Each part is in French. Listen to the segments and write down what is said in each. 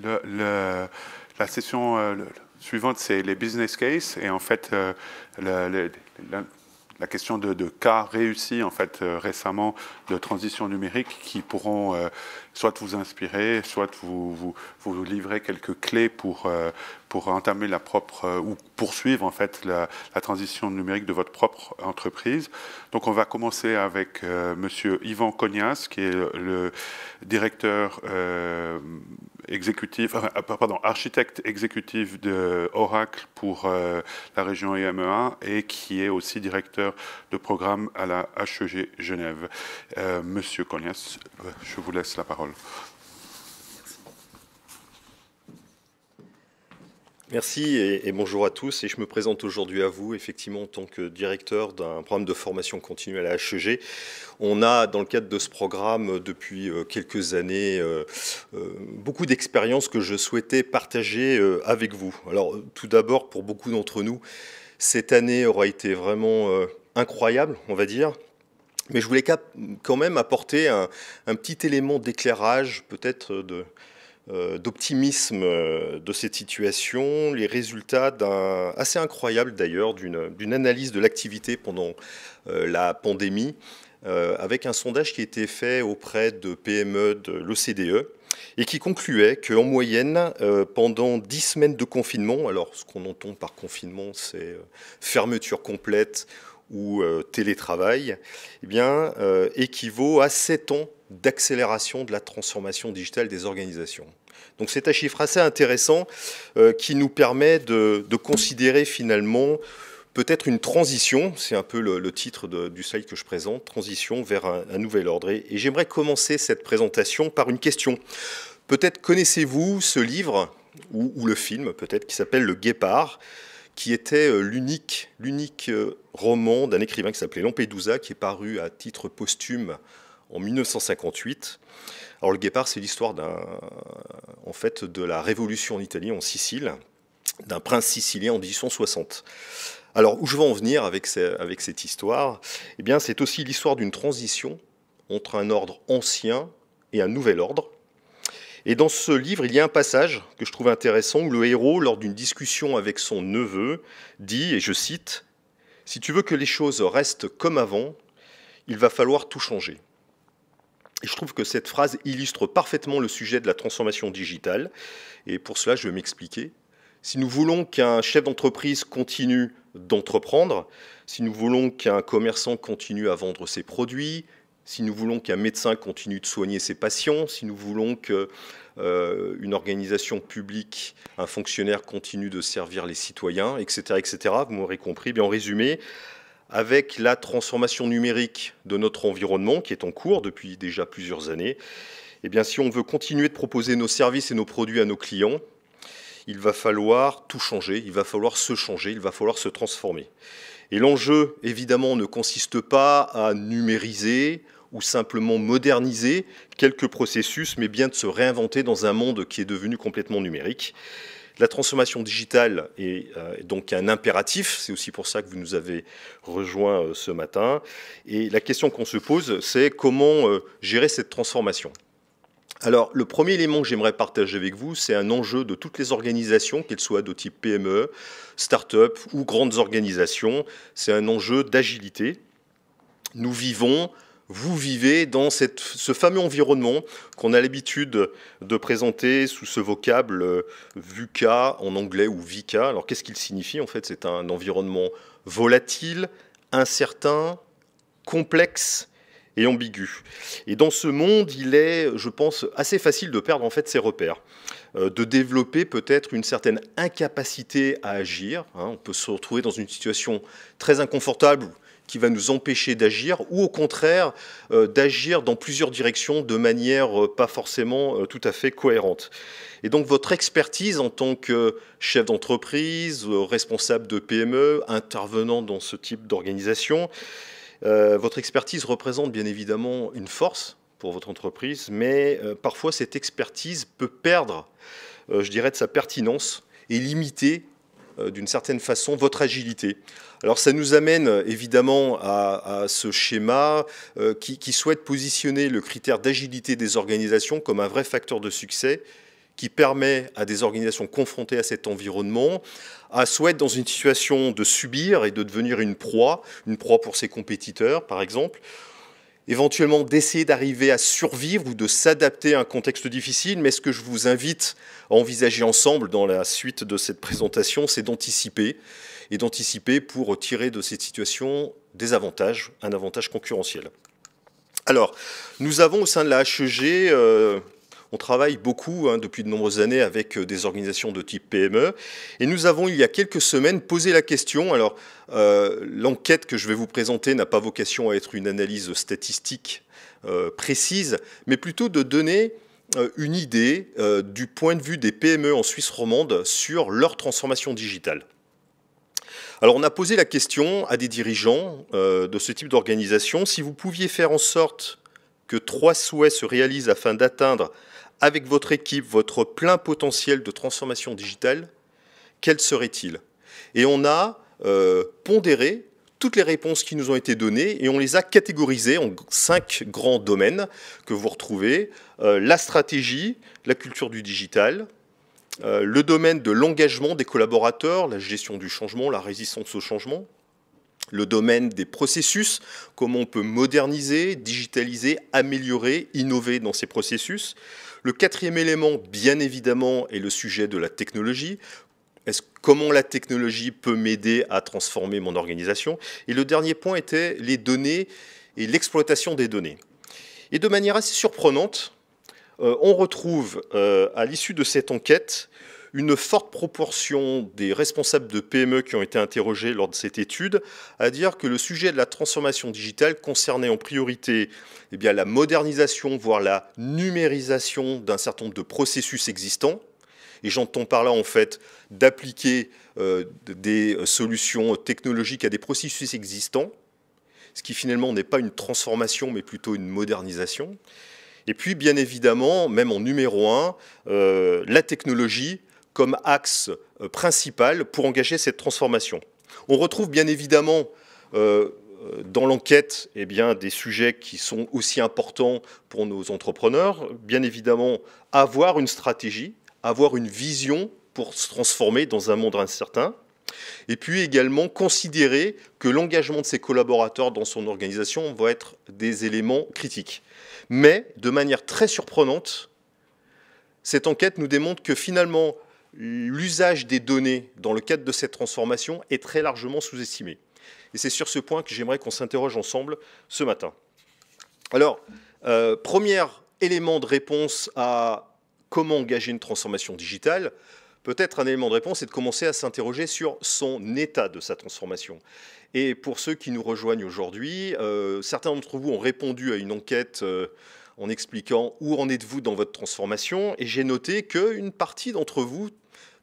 le, la session euh, suivante, c'est les business case. Et en fait, euh, la, question de, de, cas réussis en fait, euh, récemment de transition numérique qui pourront soit vous inspirer, soit vous, vous, vous livrer quelques clés pour, euh, pour entamer la propre, euh, ou poursuivre en fait la, transition numérique de votre propre entreprise. Donc on va commencer avec M. Euh, monsieur Yvan Cognas, qui est le directeur exécutif, ah, pardon, architecte exécutif de Oracle pour la région EMEA et qui est aussi directeur de programme à la HEG Genève. Monsieur Cognas, je vous laisse la parole. Merci et, bonjour à tous. Et je me présente aujourd'hui à vous, effectivement, en tant que directeur d'un programme de formation continue à la HEG. On a, dans le cadre de ce programme, euh, depuis euh, quelques années, euh, beaucoup d'expériences que je souhaitais partager avec vous. Alors, tout d'abord, pour beaucoup d'entre nous, cette année aura été vraiment incroyable, on va dire. Mais je voulais quand même apporter un, petit élément d'éclairage, peut-être euh, euh, d'optimisme euh, de cette situation, les résultats d'un assez incroyable d'ailleurs d'une analyse de l'activité pendant la pandémie, avec un sondage qui a été fait auprès de PME de l'OCDE et qui concluait qu'en moyenne, pendant dix semaines de confinement, alors ce qu'on entend par confinement, c'est fermeture complète ou euh, télétravail, eh bien, euh, équivaut à 7 ans d'accélération de la transformation digitale des organisations. Donc c'est un chiffre assez intéressant euh, qui nous permet de, considérer finalement peut-être une transition, c'est un peu le, titre du slide que je présente, transition vers un, nouvel ordre. Et, j'aimerais commencer cette présentation par une question. Peut-être connaissez-vous ce livre ou, ou le film peut-être qui s'appelle Le Guépard qui était euh, l'unique, euh, roman d'un écrivain qui s'appelait Lampedusa, qui est paru à titre posthume en 1958. Alors le guépard, c'est l'histoire d'un, en fait, de la révolution en Italie, en Sicile, d'un prince sicilien en 1860. Alors où je veux en venir avec, avec cette histoire Eh bien, c'est aussi l'histoire d'une transition entre un ordre ancien et un nouvel ordre et dans ce livre, il y a un passage que je trouve intéressant où le héros, lors d'une discussion avec son neveu, dit, et je cite, Si tu veux que les choses restent comme avant, il va falloir tout changer. Et je trouve que cette phrase illustre parfaitement le sujet de la transformation digitale. Et pour cela, je vais m'expliquer. Si nous voulons qu'un chef d'entreprise continue d'entreprendre, si nous voulons qu'un commerçant continue à vendre ses produits, si nous voulons qu'un médecin continue de soigner ses patients, si nous voulons qu'une euh, organisation publique, un fonctionnaire continue de servir les citoyens, etc., etc., vous m'aurez compris. Bien, en résumé, avec la transformation numérique de notre environnement qui est en cours depuis déjà plusieurs années, eh bien, si on veut continuer de proposer nos services et nos produits à nos clients, il va falloir tout changer, il va falloir se changer, il va falloir se transformer. Et l'enjeu, évidemment, ne consiste pas à numériser ou simplement moderniser quelques processus, mais bien de se réinventer dans un monde qui est devenu complètement numérique. La transformation digitale est euh, donc un impératif, c'est aussi pour ça que vous nous avez rejoints euh, ce matin. Et la question qu'on se pose, c'est comment euh, gérer cette transformation alors, le premier élément que j'aimerais partager avec vous, c'est un enjeu de toutes les organisations, qu'elles soient de type PME, start-up ou grandes organisations. C'est un enjeu d'agilité. Nous vivons, vous vivez dans ce fameux environnement qu'on a l'habitude de présenter sous ce vocable euh, VUCA en anglais ou VICA. Alors, qu'est-ce qu'il signifie En fait, c'est un environnement volatile, incertain, complexe, et ambigu. Et dans ce monde, il est, je pense, assez facile de perdre en fait ses repères, euh, de développer peut-être une certaine incapacité à agir. Hein. On peut se retrouver dans une situation très inconfortable qui va nous empêcher d'agir, ou au contraire euh, d'agir dans plusieurs directions de manière euh, pas forcément tout à fait cohérente. Et donc votre expertise en tant que chef d'entreprise, responsable de PME, intervenant dans ce type d'organisation, euh, votre expertise représente bien évidemment une force pour votre entreprise, mais euh, parfois cette expertise peut perdre, euh, je dirais, de sa pertinence et limiter d'une certaine façon votre agilité. Alors ça nous amène évidemment à, ce schéma qui souhaite positionner le critère d'agilité des organisations comme un vrai facteur de succès qui permet à des organisations confrontées à cet environnement à souhaiter dans une situation de subir et de devenir une proie, une proie pour ses compétiteurs par exemple, éventuellement d'essayer d'arriver à survivre ou de s'adapter à un contexte difficile, mais ce que je vous invite à envisager ensemble dans la suite de cette présentation, c'est d'anticiper, et d'anticiper pour tirer de cette situation des avantages, un avantage concurrentiel. Alors, nous avons au sein de la HEG euh, on travaille beaucoup hein, depuis de nombreuses années avec euh, des organisations de type PME. Et nous avons, il y a quelques semaines, posé la question. Alors, euh, l'enquête que je vais vous présenter n'a pas vocation à être une analyse statistique euh, précise, mais plutôt de donner une idée du point de vue des PME en Suisse romande sur leur transformation digitale. Alors on a posé la question à des dirigeants de ce type d'organisation, si vous pouviez faire en sorte que trois souhaits se réalisent afin d'atteindre avec votre équipe votre plein potentiel de transformation digitale, quel serait-il Et on a euh, pondéré toutes les réponses qui nous ont été données et on les a catégorisées en cinq grands domaines que vous retrouvez. Euh, la stratégie, la culture du digital, euh, le domaine de l'engagement des collaborateurs, la gestion du changement, la résistance au changement, le domaine des processus, comment on peut moderniser, digitaliser, améliorer, innover dans ces processus, le quatrième élément, bien évidemment, est le sujet de la technologie. comment la technologie peut m'aider à transformer mon organisation Et le dernier point était les données et l'exploitation des données. Et de manière assez surprenante, euh, on retrouve euh, à l'issue de cette enquête une forte proportion des responsables de PME qui ont été interrogés lors de cette étude à dire que le sujet de la transformation digitale concernait en priorité eh bien, la modernisation, voire la numérisation d'un certain nombre de processus existants. Et j'entends par là, en fait, d'appliquer euh, des solutions technologiques à des processus existants, ce qui finalement n'est pas une transformation, mais plutôt une modernisation. Et puis, bien évidemment, même en numéro un, euh, la technologie comme axe euh, principal pour engager cette transformation. On retrouve bien évidemment euh, euh, dans l'enquête eh des sujets qui sont aussi importants pour nos entrepreneurs. Bien évidemment, avoir une stratégie, avoir une vision pour se transformer dans un monde incertain. Et puis également considérer que l'engagement de ses collaborateurs dans son organisation va être des éléments critiques. Mais de manière très surprenante, cette enquête nous démontre que finalement, l'usage des données dans le cadre de cette transformation est très largement sous-estimé. Et c'est sur ce point que j'aimerais qu'on s'interroge ensemble ce matin. Alors, euh, premier élément de réponse à comment engager une transformation digitale, peut-être un élément de réponse est de commencer à s'interroger sur son état de sa transformation. Et pour ceux qui nous rejoignent aujourd'hui, euh, certains d'entre vous ont répondu à une enquête euh, en expliquant où en êtes-vous dans votre transformation, et j'ai noté qu'une partie d'entre vous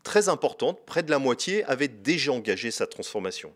très importante, près de la moitié avait déjà engagé sa transformation.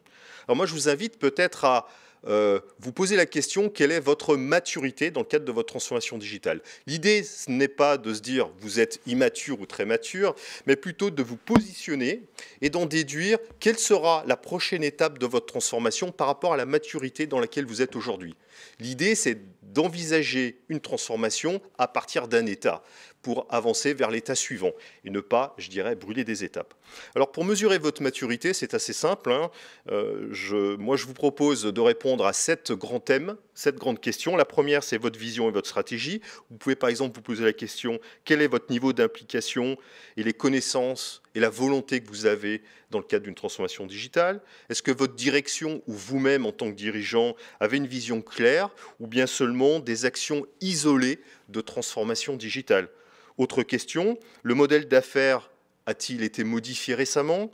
Alors moi, je vous invite peut-être à euh, vous poser la question, quelle est votre maturité dans le cadre de votre transformation digitale L'idée, ce n'est pas de se dire vous êtes immature ou très mature, mais plutôt de vous positionner et d'en déduire quelle sera la prochaine étape de votre transformation par rapport à la maturité dans laquelle vous êtes aujourd'hui. L'idée, c'est d'envisager une transformation à partir d'un État pour avancer vers l'État suivant et ne pas, je dirais, brûler des étapes. Alors pour mesurer votre maturité, c'est assez simple. Hein. Euh, moi, je vous propose de répondre à sept grands thèmes cette grande question. La première, c'est votre vision et votre stratégie. Vous pouvez par exemple vous poser la question, quel est votre niveau d'implication et les connaissances et la volonté que vous avez dans le cadre d'une transformation digitale Est-ce que votre direction ou vous-même en tant que dirigeant avez une vision claire ou bien seulement des actions isolées de transformation digitale Autre question, le modèle d'affaires a-t-il été modifié récemment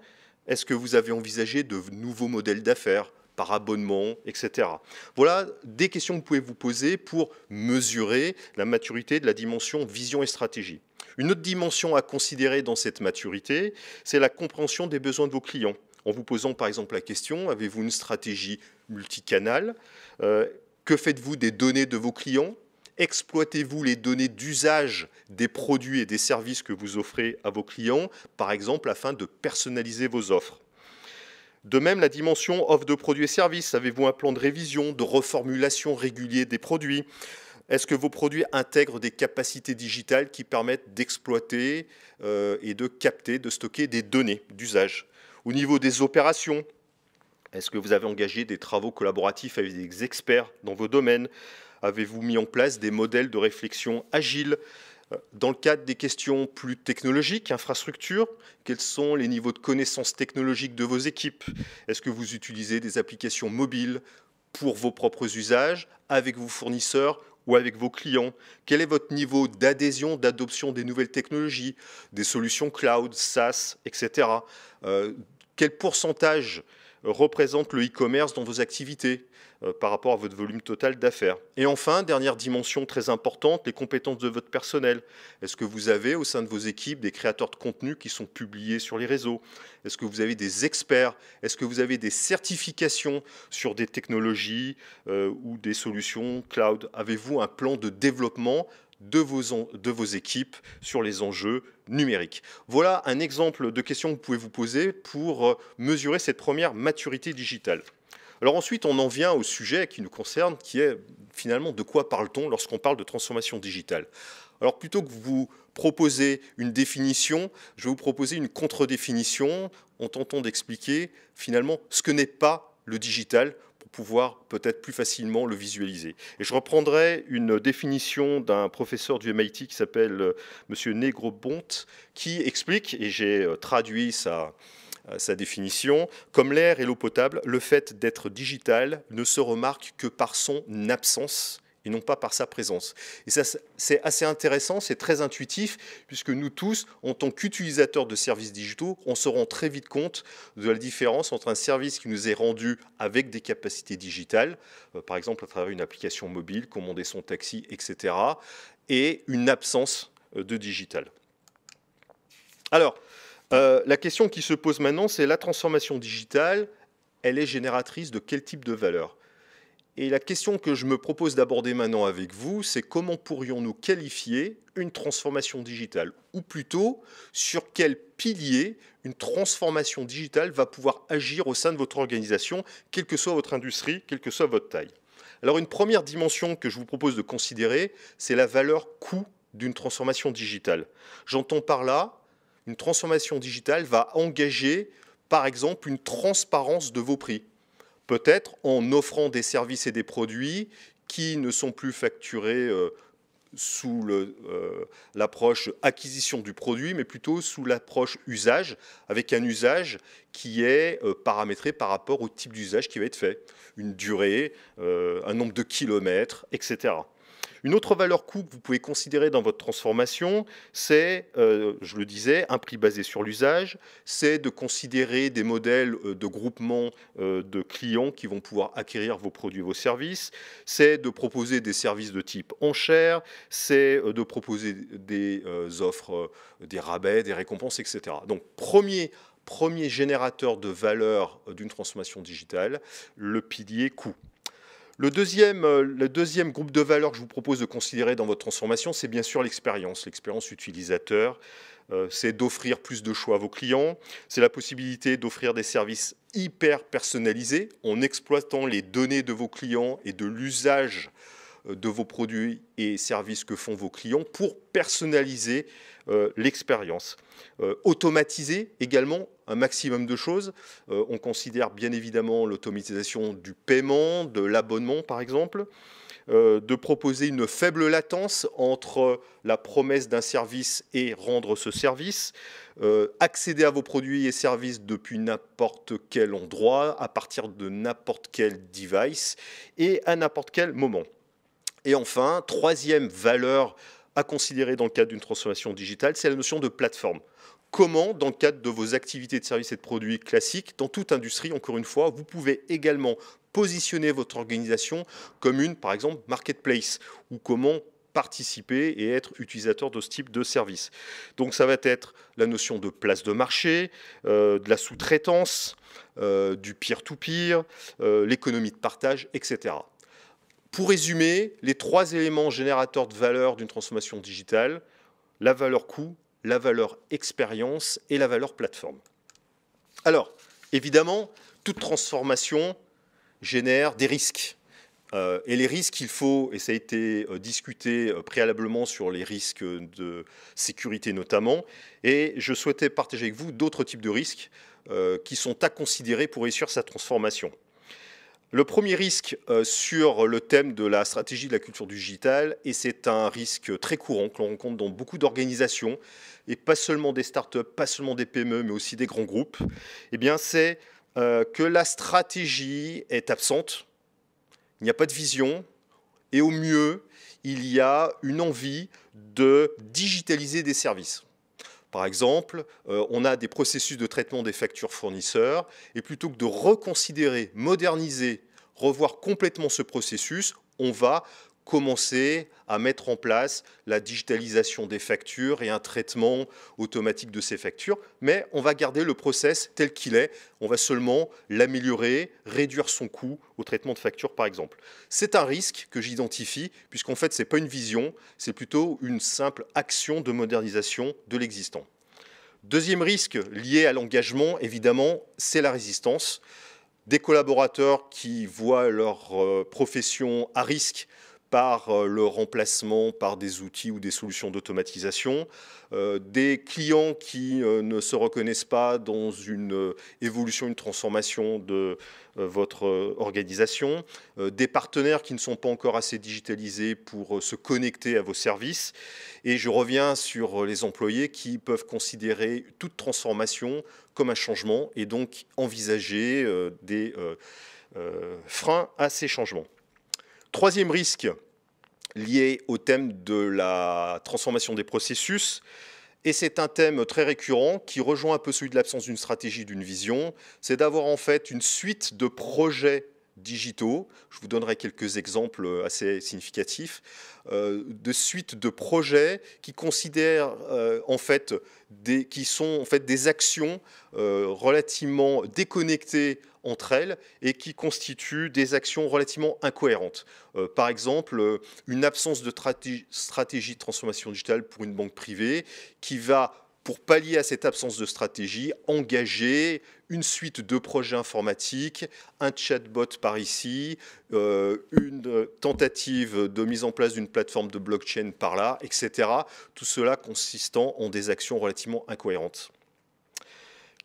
Est-ce que vous avez envisagé de nouveaux modèles d'affaires par abonnement, etc. Voilà des questions que vous pouvez vous poser pour mesurer la maturité de la dimension vision et stratégie. Une autre dimension à considérer dans cette maturité, c'est la compréhension des besoins de vos clients. En vous posant par exemple la question, avez-vous une stratégie multicanal euh, Que faites-vous des données de vos clients Exploitez-vous les données d'usage des produits et des services que vous offrez à vos clients, par exemple afin de personnaliser vos offres de même, la dimension offre de produits et services. Avez-vous un plan de révision, de reformulation régulier des produits Est-ce que vos produits intègrent des capacités digitales qui permettent d'exploiter euh, et de capter, de stocker des données d'usage Au niveau des opérations, est-ce que vous avez engagé des travaux collaboratifs avec des experts dans vos domaines Avez-vous mis en place des modèles de réflexion agiles dans le cadre des questions plus technologiques, infrastructures, quels sont les niveaux de connaissances technologiques de vos équipes Est-ce que vous utilisez des applications mobiles pour vos propres usages, avec vos fournisseurs ou avec vos clients Quel est votre niveau d'adhésion, d'adoption des nouvelles technologies, des solutions cloud, SaaS, etc. Euh, quel pourcentage représente le e-commerce dans vos activités euh, par rapport à votre volume total d'affaires. Et enfin, dernière dimension très importante, les compétences de votre personnel. Est-ce que vous avez au sein de vos équipes des créateurs de contenu qui sont publiés sur les réseaux Est-ce que vous avez des experts Est-ce que vous avez des certifications sur des technologies euh, ou des solutions cloud Avez-vous un plan de développement de vos, équipes sur les enjeux numériques. Voilà un exemple de question que vous pouvez vous poser pour euh, mesurer cette première maturité digitale. Alors ensuite, on en vient au sujet qui nous concerne, qui est finalement de quoi parle-t-on lorsqu'on parle de transformation digitale alors plutôt que vous proposer une définition, je vais vous proposer une contre-définition en tentant d'expliquer finalement ce que n'est pas le digital pouvoir peut-être plus facilement le visualiser. Et je reprendrai une définition d'un professeur du MIT qui s'appelle euh, Monsieur Negrobont, qui explique, et j'ai euh, traduit sa euh, définition, comme l'air et l'eau potable, le fait d'être digital ne se remarque que par son absence et non pas par sa présence. Et ça, c'est assez intéressant, c'est très intuitif, puisque nous tous, en tant qu'utilisateurs de services digitaux, on se rend très vite compte de la différence entre un service qui nous est rendu avec des capacités digitales, euh, par exemple à travers une application mobile, commander son taxi, etc., et une absence euh, de digital. Alors, euh, la question qui se pose maintenant, c'est la transformation digitale, elle est génératrice de quel type de valeur et la question que je me propose d'aborder maintenant avec vous, c'est comment pourrions-nous qualifier une transformation digitale Ou plutôt, sur quel pilier une transformation digitale va pouvoir agir au sein de votre organisation, quelle que soit votre industrie, quelle que soit votre taille Alors une première dimension que je vous propose de considérer, c'est la valeur coût d'une transformation digitale. J'entends par là, une transformation digitale va engager, par exemple, une transparence de vos prix peut-être en offrant des services et des produits qui ne sont plus facturés euh, sous euh, l'approche acquisition du produit, mais plutôt sous l'approche usage, avec un usage qui est euh, paramétré par rapport au type d'usage qui va être fait, une durée, un nombre de kilomètres, etc. Une autre valeur coût que vous pouvez considérer dans votre transformation, c'est, euh, je le disais, un prix basé sur l'usage, c'est de considérer des modèles euh, de groupement euh, de clients qui vont pouvoir acquérir vos produits, vos services, c'est de proposer des services de type enchères, c'est de proposer des offres, des rabais, des récompenses, etc. Donc premier premier générateur de valeur d'une transformation digitale, le pilier coût. Le deuxième, euh, le deuxième groupe de valeurs que je vous propose de considérer dans votre transformation, c'est bien sûr l'expérience, l'expérience utilisateur. Euh, c'est d'offrir plus de choix à vos clients, c'est la possibilité d'offrir des services hyper personnalisés en exploitant les données de vos clients et de l'usage euh, de vos produits et services que font vos clients pour personnaliser euh, l'expérience. Euh, automatiser également un maximum de choses. on considère bien évidemment l'automatisation du paiement, de l'abonnement par exemple, de proposer une faible latence entre la promesse d'un service et rendre ce service, accéder à vos produits et services depuis n'importe quel endroit, à partir de n'importe quel device et à n'importe quel moment. Et enfin, troisième valeur à considérer dans le cadre d'une transformation digitale, c'est la notion de plateforme. Comment, dans le cadre de vos activités de services et de produits classiques, dans toute industrie, encore une fois, vous pouvez également positionner votre organisation comme une, par exemple, marketplace, ou comment participer et être utilisateur de ce type de service. Donc ça va être la notion de place de marché, euh, de la sous-traitance, euh, du peer-to-peer, euh, l'économie de partage, etc. Pour résumer, les trois éléments générateurs de valeur d'une transformation digitale, la valeur coût, la valeur expérience et la valeur plateforme. Alors, évidemment, toute transformation génère des risques. Euh, et les risques, il faut, et ça a été euh, discuté euh, préalablement sur les risques de sécurité notamment, et je souhaitais partager avec vous d'autres types de risques qui sont à considérer pour réussir sa transformation. Le premier risque euh, sur le thème de la stratégie de la culture digitale, et c'est un risque très courant que l'on rencontre dans beaucoup d'organisations, et pas seulement des startups, pas seulement des PME, mais aussi des grands groupes, eh c'est euh, que la stratégie est absente, il n'y a pas de vision, et au mieux, il y a une envie de digitaliser des services. Par exemple, euh, on a des processus de traitement des factures fournisseurs, et plutôt que de reconsidérer, moderniser, revoir complètement ce processus, on va commencer à mettre en place la digitalisation des factures et un traitement automatique de ces factures. Mais on va garder le process tel qu'il est. On va seulement l'améliorer, réduire son coût au traitement de factures, par exemple. C'est un risque que j'identifie, puisqu'en fait, ce n'est pas une vision, c'est plutôt une simple action de modernisation de l'existant. Deuxième risque lié à l'engagement, évidemment, c'est la résistance. Des collaborateurs qui voient leur euh, profession à risque par euh, le remplacement par des outils ou des solutions d'automatisation, euh, des clients qui euh, ne se reconnaissent pas dans une évolution, une transformation de votre organisation, des partenaires qui ne sont pas encore assez digitalisés pour se connecter à vos services. Et je reviens sur les employés qui peuvent considérer toute transformation comme un changement et donc envisager des freins à ces changements. Troisième risque lié au thème de la transformation des processus. Et c'est un thème très récurrent qui rejoint un peu celui de l'absence d'une stratégie, d'une vision. C'est d'avoir en fait une suite de projets digitaux. Je vous donnerai quelques exemples euh, assez significatifs euh, de suites de projets qui considèrent euh, en fait des, qui sont en fait des actions relativement déconnectées entre elles et qui constituent des actions relativement incohérentes. par exemple, une absence de stratégie de transformation digitale pour une banque privée qui va pour pallier à cette absence de stratégie, engager une suite de projets informatiques, un chatbot par ici, euh, une tentative de mise en place d'une plateforme de blockchain par là, etc. Tout cela consistant en des actions relativement incohérentes.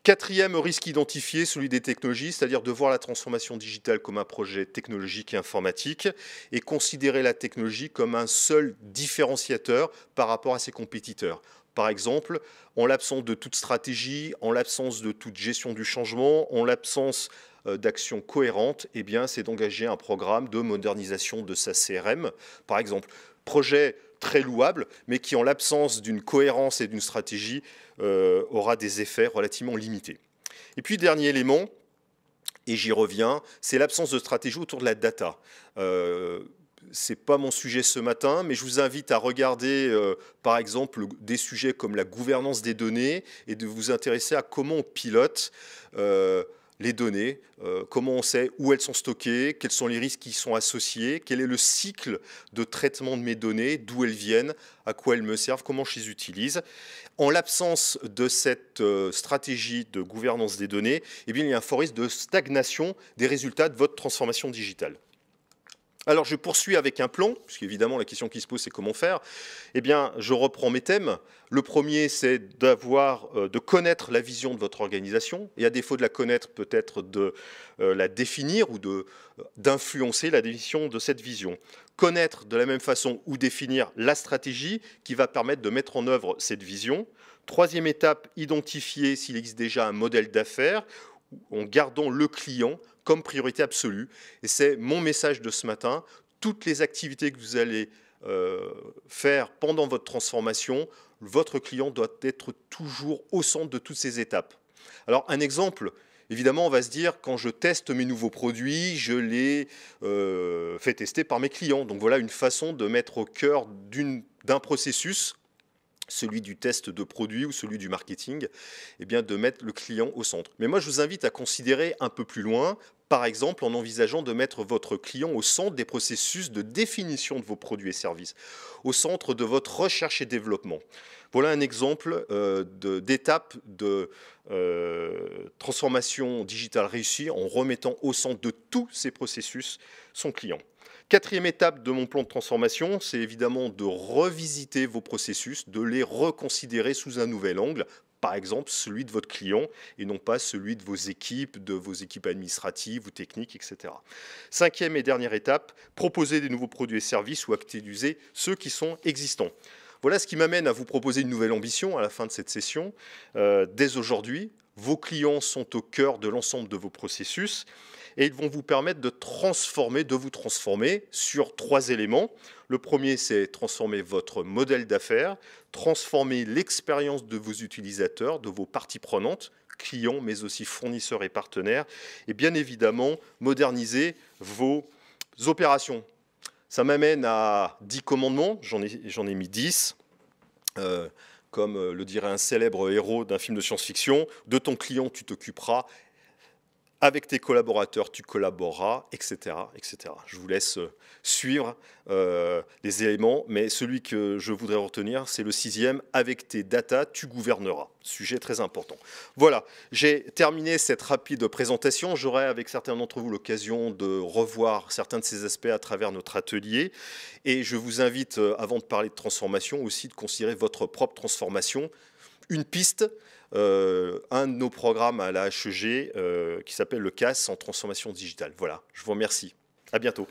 Quatrième risque identifié, celui des technologies, c'est-à-dire de voir la transformation digitale comme un projet technologique et informatique et considérer la technologie comme un seul différenciateur par rapport à ses compétiteurs par exemple, en l'absence de toute stratégie, en l'absence de toute gestion du changement, en l'absence euh, d'action cohérente, eh bien, c'est d'engager un programme de modernisation de sa CRM, par exemple. Projet très louable, mais qui, en l'absence d'une cohérence et d'une stratégie, euh, aura des effets relativement limités. Et puis, dernier élément, et j'y reviens, c'est l'absence de stratégie autour de la data. Euh, n'est pas mon sujet ce matin, mais je vous invite à regarder, euh, par exemple, des sujets comme la gouvernance des données et de vous intéresser à comment on pilote euh, les données, euh, comment on sait où elles sont stockées, quels sont les risques qui sont associés, quel est le cycle de traitement de mes données, d'où elles viennent, à quoi elles me servent, comment je les utilise. En l'absence de cette stratégie de gouvernance des données, eh bien, il y a un fort risque de stagnation des résultats de votre transformation digitale. Alors je poursuis avec un plan, évidemment la question qui se pose c'est comment faire. Eh bien, je reprends mes thèmes. Le premier, c'est d'avoir, euh, de connaître la vision de votre organisation, et à défaut de la connaître, peut-être de euh, la définir ou euh, d'influencer la définition de cette vision. Connaître de la même façon ou définir la stratégie qui va permettre de mettre en œuvre cette vision. Troisième étape, identifier s'il existe déjà un modèle d'affaires en gardant le client comme priorité absolue. Et c'est mon message de ce matin. Toutes les activités que vous allez euh, faire pendant votre transformation, votre client doit être toujours au centre de toutes ces étapes. Alors un exemple, évidemment, on va se dire, quand je teste mes nouveaux produits, je les euh, fais tester par mes clients. Donc voilà une façon de mettre au cœur d'un processus celui du test de produit ou celui du marketing, eh bien de mettre le client au centre. Mais moi, je vous invite à considérer un peu plus loin, par exemple en envisageant de mettre votre client au centre des processus de définition de vos produits et services, au centre de votre recherche et développement. Voilà un exemple euh, d'étape de, euh, transformation digitale réussie en remettant au centre de tous ces processus son client. Quatrième étape de mon plan de transformation, c'est évidemment de revisiter vos processus, de les reconsidérer sous un nouvel angle, par exemple celui de votre client et non pas celui de vos équipes, de vos équipes administratives ou techniques, etc. Cinquième et dernière étape, proposer des nouveaux produits et services ou actualiser ceux qui sont existants. Voilà ce qui m'amène à vous proposer une nouvelle ambition à la fin de cette session. Euh, dès aujourd'hui, vos clients sont au cœur de l'ensemble de vos processus et ils vont vous permettre de transformer, de vous transformer sur trois éléments. Le premier, c'est transformer votre modèle d'affaires, transformer l'expérience de vos utilisateurs, de vos parties prenantes, clients, mais aussi fournisseurs et partenaires, et bien évidemment, moderniser vos opérations. Ça m'amène à 10 commandements, j'en ai, mis 10. Euh, comme le dirait un célèbre héros d'un film de science-fiction, de ton client tu t'occuperas avec tes collaborateurs, tu collaboreras, etc. etc. Je vous laisse euh, suivre euh, les éléments, mais celui que je voudrais retenir, c'est le sixième, avec tes data, tu gouverneras. Sujet très important. Voilà, j'ai terminé cette rapide présentation. J'aurai avec certains d'entre vous l'occasion de revoir certains de ces aspects à travers notre atelier. Et je vous invite, euh, avant de parler de transformation, aussi de considérer votre propre transformation. Une piste, euh, un de nos programmes à la HEG euh, qui s'appelle le CAS en transformation digitale. Voilà, je vous remercie. À bientôt.